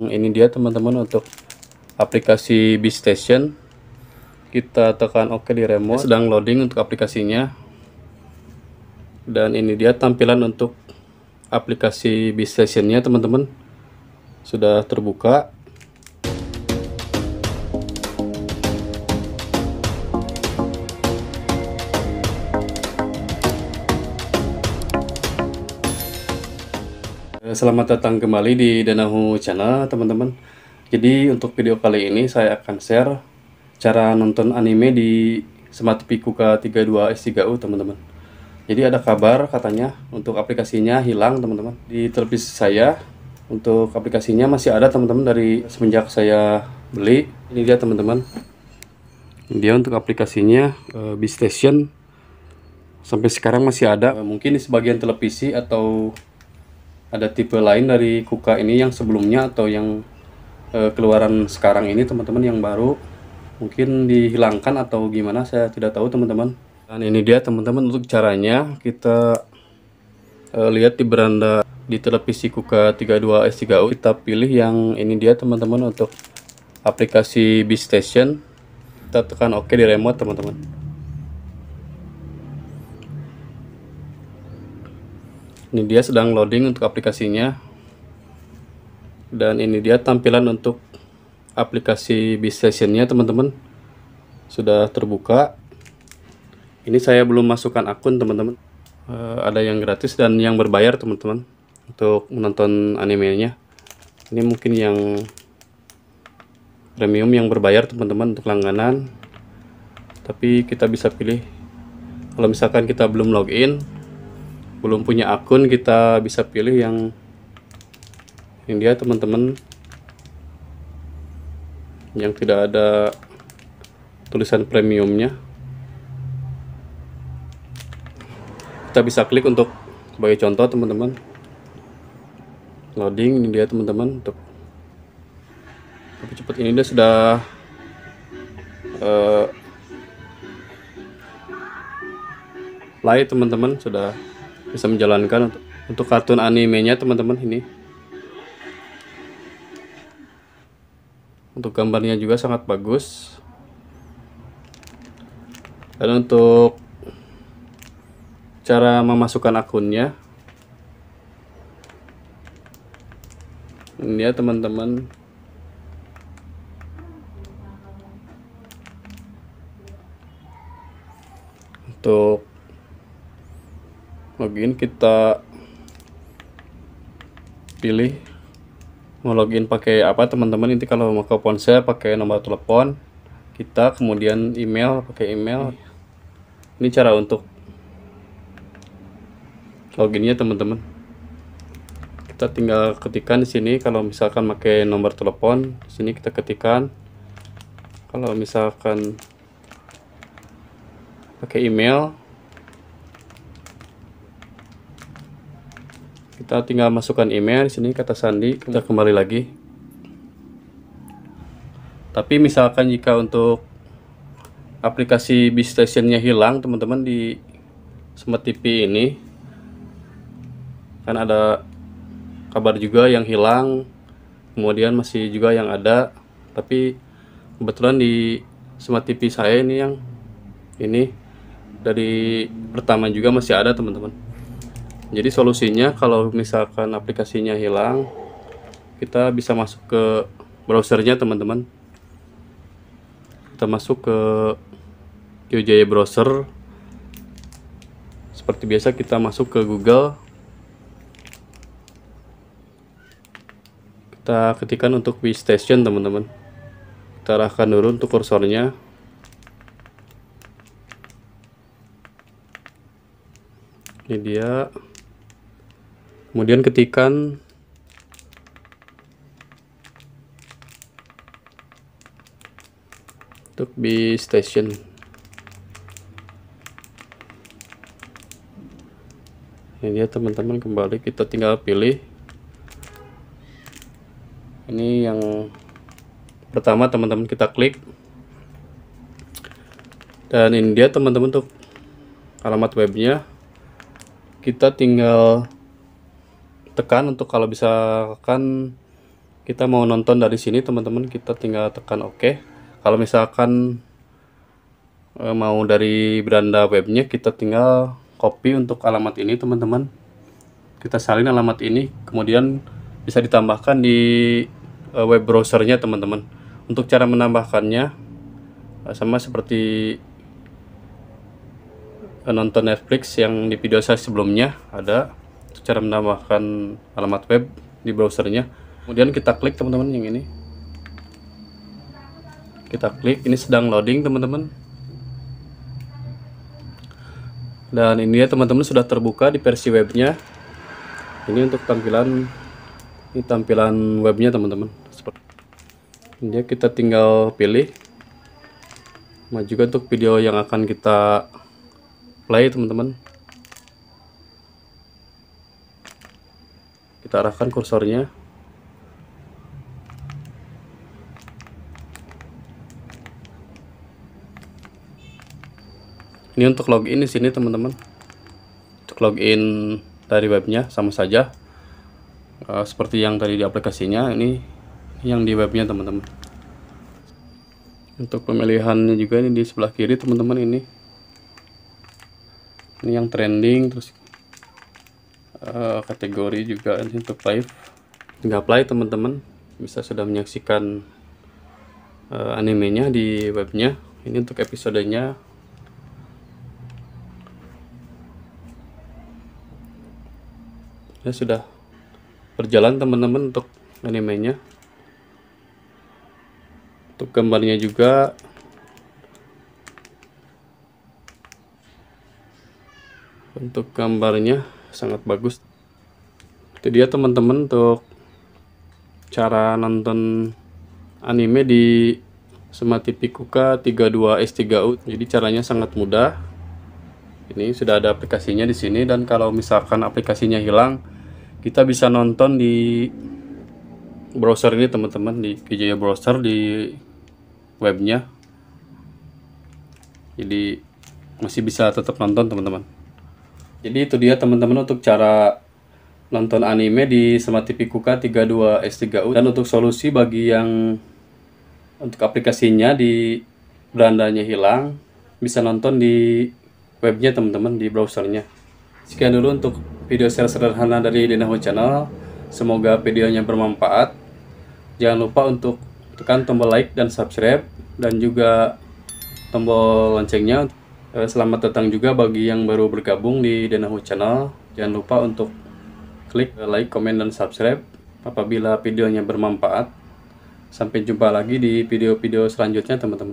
ini dia teman-teman untuk aplikasi Station. kita tekan OK di remote sedang loading untuk aplikasinya dan ini dia tampilan untuk aplikasi nya teman-teman sudah terbuka Eh, selamat datang kembali di Danahu Channel, teman-teman. Jadi, untuk video kali ini saya akan share cara nonton anime di Smart TV Kuka 32 S3U, teman-teman. Jadi, ada kabar katanya untuk aplikasinya hilang, teman-teman. Di televisi saya, untuk aplikasinya masih ada, teman-teman, dari semenjak saya beli. Ini dia, teman-teman. Dia untuk aplikasinya, uh, eh, B Station, sampai sekarang masih ada. Mungkin di sebagian televisi atau ada tipe lain dari Kuka ini yang sebelumnya atau yang e, keluaran sekarang ini teman-teman yang baru mungkin dihilangkan atau gimana saya tidak tahu teman-teman dan ini dia teman-teman untuk caranya kita e, lihat di beranda di televisi Kuka 32S3U kita pilih yang ini dia teman-teman untuk aplikasi B Station kita tekan OK di remote teman-teman ini dia sedang loading untuk aplikasinya dan ini dia tampilan untuk aplikasi BizStationnya teman-teman sudah terbuka ini saya belum masukkan akun teman-teman e, ada yang gratis dan yang berbayar teman-teman untuk menonton animenya ini mungkin yang premium yang berbayar teman-teman untuk langganan tapi kita bisa pilih kalau misalkan kita belum login belum punya akun kita bisa pilih yang ini dia teman-teman yang tidak ada tulisan premiumnya kita bisa klik untuk sebagai contoh teman-teman loading ini dia teman-teman untuk tapi cepat ini dia sudah uh, eh, light teman-teman sudah bisa menjalankan untuk, untuk kartun animenya teman-teman ini untuk gambarnya juga sangat bagus dan untuk cara memasukkan akunnya ini ya teman-teman untuk login kita pilih mau login pakai apa teman-teman ini kalau mau ke ponsel pakai nomor telepon kita kemudian email pakai email iya. ini cara untuk loginnya teman-teman kita tinggal ketikkan di sini kalau misalkan pakai nomor telepon di sini kita ketikkan kalau misalkan pakai email kita tinggal masukkan email di sini kata sandi kita hmm. kembali lagi tapi misalkan jika untuk aplikasi bisstationnya hilang teman-teman di Smart TV ini kan ada kabar juga yang hilang kemudian masih juga yang ada tapi kebetulan di Smart TV saya ini yang ini dari pertama juga masih ada teman-teman jadi solusinya kalau misalkan aplikasinya hilang kita bisa masuk ke browsernya teman-teman kita masuk ke Yojaya browser seperti biasa kita masuk ke Google kita ketikkan untuk Station teman-teman kita arahkan dulu untuk kursornya ini dia kemudian ketikan untuk di station ini dia teman-teman kembali kita tinggal pilih ini yang pertama teman-teman kita klik dan ini dia teman-teman untuk alamat webnya kita tinggal tekan untuk kalau bisa kan kita mau nonton dari sini teman-teman kita tinggal tekan oke OK. kalau misalkan e, mau dari beranda webnya kita tinggal copy untuk alamat ini teman-teman kita salin alamat ini kemudian bisa ditambahkan di e, web browsernya teman-teman untuk cara menambahkannya e, sama seperti nonton Netflix yang di video saya sebelumnya ada cara menambahkan alamat web di browsernya kemudian kita klik teman-teman yang ini kita klik ini sedang loading teman-teman dan ini ya teman-teman sudah terbuka di versi webnya ini untuk tampilan ini tampilan webnya teman-teman seperti ini ya, kita tinggal pilih nah juga untuk video yang akan kita play teman-teman kita arahkan kursornya ini untuk login di sini teman-teman untuk login dari webnya sama saja uh, seperti yang tadi di aplikasinya ini yang di webnya teman-teman untuk pemilihannya juga ini di sebelah kiri teman-teman ini ini yang trending terus Eh, kategori juga untuk live tinggal play teman-teman bisa sudah menyaksikan uh, animenya di webnya ini untuk episodenya ya sudah berjalan teman-teman untuk animenya untuk gambarnya juga untuk gambarnya sangat bagus itu dia teman-teman untuk cara nonton anime di Smart TV Kuka 32S3U jadi caranya sangat mudah ini sudah ada aplikasinya di sini dan kalau misalkan aplikasinya hilang kita bisa nonton di browser ini teman-teman di Kijaya browser di webnya jadi masih bisa tetap nonton teman-teman jadi itu dia teman-teman untuk cara nonton anime di Smart TV Kuka 32S3U dan untuk solusi bagi yang untuk aplikasinya di berandanya hilang bisa nonton di webnya teman-teman di browsernya. Sekian dulu untuk video share sederhana dari Dinaho Channel. Semoga videonya bermanfaat. Jangan lupa untuk tekan tombol like dan subscribe dan juga tombol loncengnya Eh, selamat datang juga bagi yang baru bergabung di Denahu Channel. Jangan lupa untuk klik like, comment, dan subscribe apabila videonya bermanfaat. Sampai jumpa lagi di video-video selanjutnya teman-teman.